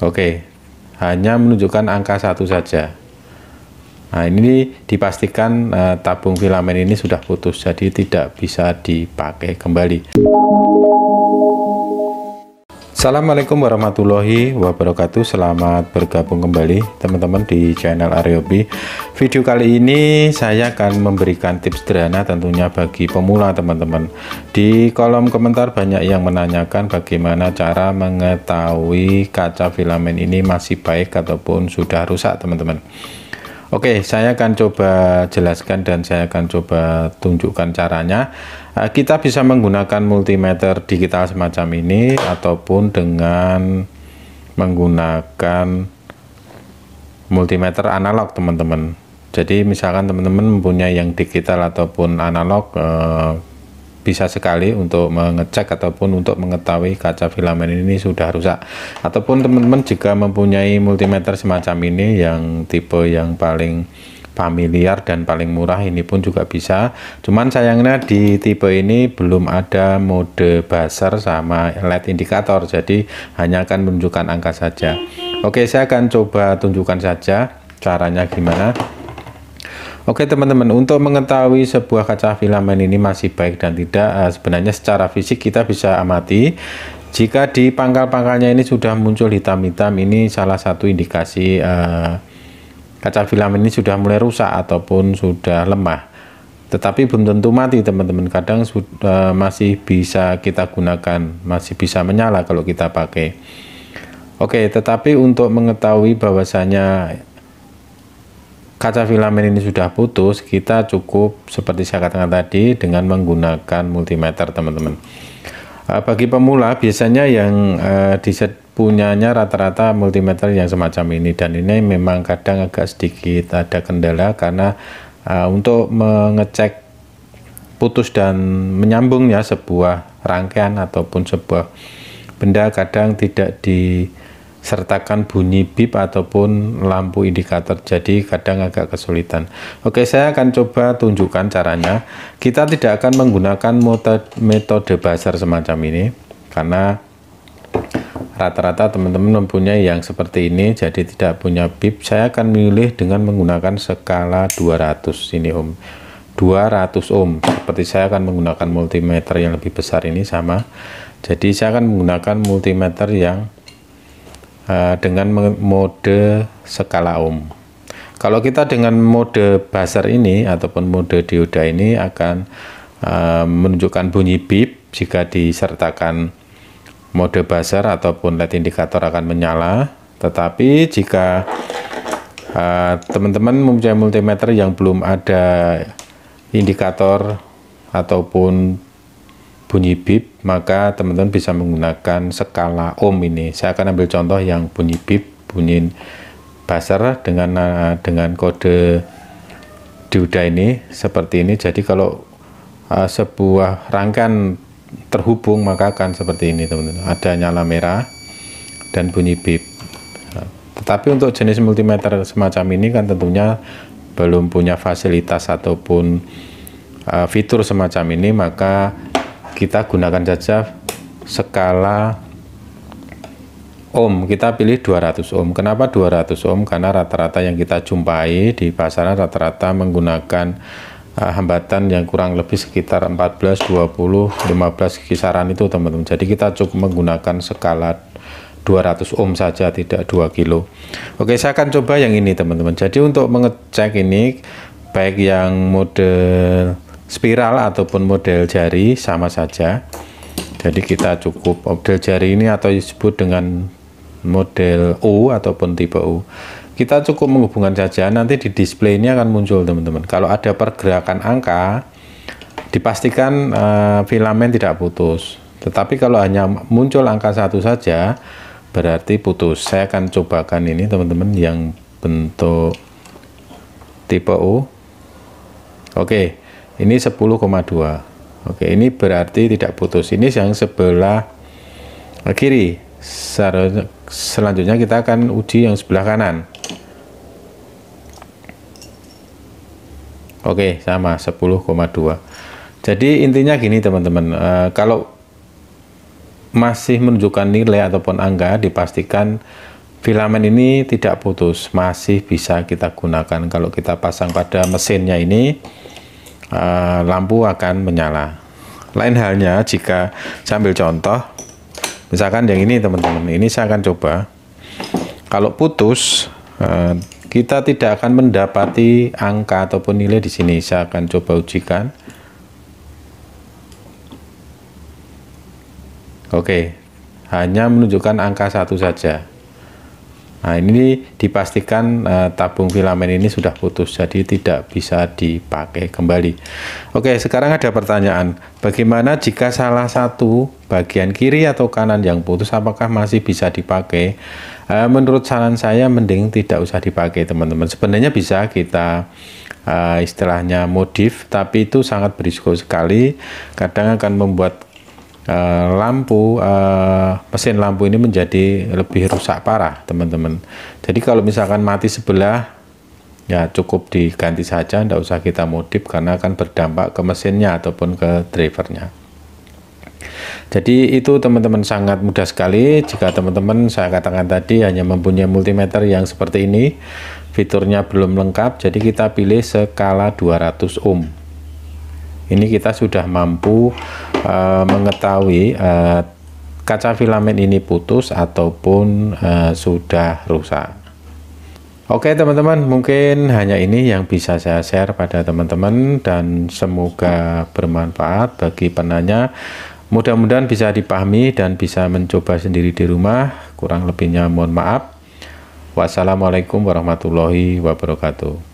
Oke, hanya menunjukkan angka satu saja. Nah, ini dipastikan eh, tabung filamen ini sudah putus, jadi tidak bisa dipakai kembali. Assalamualaikum warahmatullahi wabarakatuh Selamat bergabung kembali teman-teman di channel Aryobi Video kali ini saya akan memberikan tips sederhana tentunya bagi pemula teman-teman Di kolom komentar banyak yang menanyakan bagaimana cara mengetahui kaca filamen ini masih baik ataupun sudah rusak teman-teman Oke, saya akan coba jelaskan dan saya akan coba tunjukkan caranya. Eh, kita bisa menggunakan multimeter digital semacam ini ataupun dengan menggunakan multimeter analog, teman-teman. Jadi misalkan teman-teman mempunyai yang digital ataupun analog eh, bisa sekali untuk mengecek ataupun untuk mengetahui kaca filamen ini sudah rusak ataupun teman-teman jika mempunyai multimeter semacam ini yang tipe yang paling familiar dan paling murah ini pun juga bisa cuman sayangnya di tipe ini belum ada mode buzzer sama LED indikator jadi hanya akan menunjukkan angka saja oke saya akan coba tunjukkan saja caranya gimana Oke teman-teman, untuk mengetahui sebuah kaca filamen ini masih baik dan tidak, eh, sebenarnya secara fisik kita bisa amati. Jika di pangkal-pangkalnya ini sudah muncul hitam-hitam, ini salah satu indikasi eh, kaca filamen ini sudah mulai rusak ataupun sudah lemah. Tetapi belum tentu mati teman-teman, kadang sudah, eh, masih bisa kita gunakan, masih bisa menyala kalau kita pakai. Oke, tetapi untuk mengetahui bahwasanya kaca filamen ini sudah putus, kita cukup seperti saya katakan tadi dengan menggunakan multimeter teman-teman. Eh, bagi pemula biasanya yang uh, punyanya rata-rata multimeter yang semacam ini dan ini memang kadang agak sedikit ada kendala karena eh, untuk mengecek putus dan menyambungnya sebuah rangkaian ataupun sebuah benda kadang tidak di sertakan bunyi bip ataupun lampu indikator jadi kadang agak kesulitan oke saya akan coba tunjukkan caranya kita tidak akan menggunakan metode buzzer semacam ini karena rata-rata teman-teman mempunyai yang seperti ini jadi tidak punya bip saya akan memilih dengan menggunakan skala 200 ini om 200 ohm seperti saya akan menggunakan multimeter yang lebih besar ini sama jadi saya akan menggunakan multimeter yang Eh, dengan mode skala ohm. Kalau kita dengan mode buzzer ini ataupun mode dioda ini akan uh, menunjukkan bunyi beep jika disertakan mode buzzer ataupun LED indikator akan menyala. Tetapi jika eh, teman-teman uh, mempunyai multimeter yang belum ada indikator ataupun bunyi bip, maka teman-teman bisa menggunakan skala ohm ini. Saya akan ambil contoh yang bunyi bip, bunyi basar dengan eh, dengan kode diuda ini seperti ini. Jadi kalau uh, sebuah rangkaian terhubung maka akan seperti ini teman-teman. Ada nyala merah dan bunyi bip. Nah, tetapi untuk jenis multimeter semacam ini kan tentunya belum punya fasilitas ataupun uh, fitur semacam ini maka kita gunakan saja skala ohm kita pilih 200 ohm kenapa 200 ohm karena rata-rata yang kita jumpai di pasaran rata-rata menggunakan uh, hambatan yang kurang lebih sekitar 14 20 15 kisaran itu teman-teman jadi kita cukup menggunakan skala 200 ohm saja tidak 2 kilo Oke saya akan coba yang ini teman-teman jadi untuk mengecek ini baik yang model spiral ataupun model jari sama saja jadi kita cukup model jari ini atau disebut dengan model U ataupun tipe U kita cukup menghubungkan saja nanti di display ini akan muncul teman-teman kalau ada pergerakan angka dipastikan uh, eh, filamen tidak putus tetapi kalau hanya muncul angka satu saja berarti putus saya akan cobakan ini teman-teman yang bentuk tipe U oke ini 10,2 oke ini berarti tidak putus ini yang sebelah kiri selanjutnya kita akan uji yang sebelah kanan oke sama 10,2 jadi intinya gini teman-teman e, kalau masih menunjukkan nilai ataupun angka dipastikan filamen ini tidak putus masih bisa kita gunakan kalau kita pasang pada mesinnya ini Eh, lampu akan menyala. Lain halnya jika saya ambil contoh, misalkan yang ini teman-teman, ini saya akan coba. Kalau putus, eh, kita tidak akan mendapati angka ataupun nilai di sini. Saya akan coba ujikan. Oke, hanya menunjukkan angka satu saja. Nah ini dipastikan uh, tabung filamen ini sudah putus jadi tidak bisa dipakai kembali. Oke sekarang ada pertanyaan bagaimana jika salah satu bagian kiri atau kanan yang putus apakah masih bisa dipakai? Uh, menurut saran saya mending tidak usah dipakai teman-teman. Sebenarnya bisa kita uh, istilahnya modif tapi itu sangat berisiko sekali kadang akan membuat uh, lampu uh, mesin lampu ini menjadi lebih rusak parah teman-teman jadi kalau misalkan mati sebelah ya cukup diganti saja tidak usah kita modif karena akan berdampak ke mesinnya ataupun ke drivernya jadi itu teman-teman sangat mudah sekali jika teman-teman saya katakan tadi hanya mempunyai multimeter yang seperti ini fiturnya belum lengkap jadi kita pilih skala 200 ohm ini kita sudah mampu uh, mengetahui uh, kaca filamen ini putus ataupun uh, sudah rusak. Oke teman-teman, mungkin hanya ini yang bisa saya share pada teman-teman dan semoga bermanfaat bagi penanya. Mudah-mudahan bisa dipahami dan bisa mencoba sendiri di rumah. Kurang lebihnya mohon maaf. Wassalamualaikum warahmatullahi wabarakatuh.